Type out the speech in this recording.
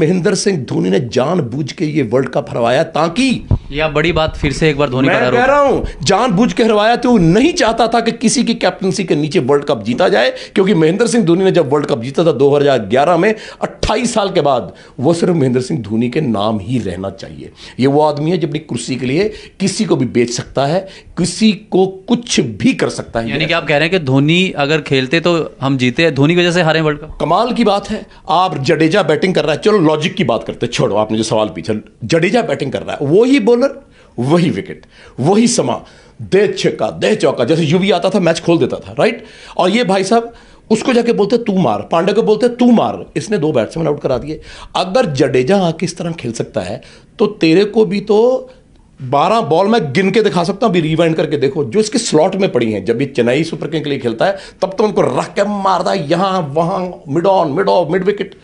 महेंद्र सिंह धोनी ने जानबूझ के ये वर्ल्ड कप हरवाया ताकि या बड़ी बात फिर से एक बार धोनी मैं कह रहा जान बुझ के हरवाया तो नहीं चाहता था कि किसी की कैप्टनसी के नीचे वर्ल्ड कप जीता जाए क्योंकि महेंद्र सिंह धोनी ने जब वर्ल्ड कप जीता था 2011 में 28 साल के बाद वो सिर्फ महेंद्र सिंह धोनी के नाम ही रहना चाहिए ये वो आदमी है जो अपनी कुर्सी के लिए किसी को भी बेच सकता है किसी को कुछ भी कर सकता है यानी कि आप कह रहे हैं कि धोनी अगर खेलते तो हम जीते धोनी की वजह से हारे वर्ल्ड कप कमाल की बात है आप जडेजा बैटिंग कर रहा है चलो लॉजिक की बात करते छोड़ो आपने जो सवाल पूछा जडेजा बैटिंग कर रहा है वो ही बॉलर वही विकेट वही समा दे छक्का दे चौका जैसे युवी आता था मैच खोल देता था राइट और ये भाई साहब उसको जाके बोलते तू मार पांडे को बोलते तू मार इसने दो बैट्समैन आउट करा दिए अगर जडेजा आके इस तरह खेल सकता है तो तेरे को भी तो बारह बॉल मैं गिन के दिखा सकता हूं अभी रिवाइंड करके देखो जो इसके स्लॉट में पड़ी है जब ये चेन्नई सुपर किंग के लिए खेलता है तब तो उनको रख के मारता है यहां वहां mid on mid off mid wicket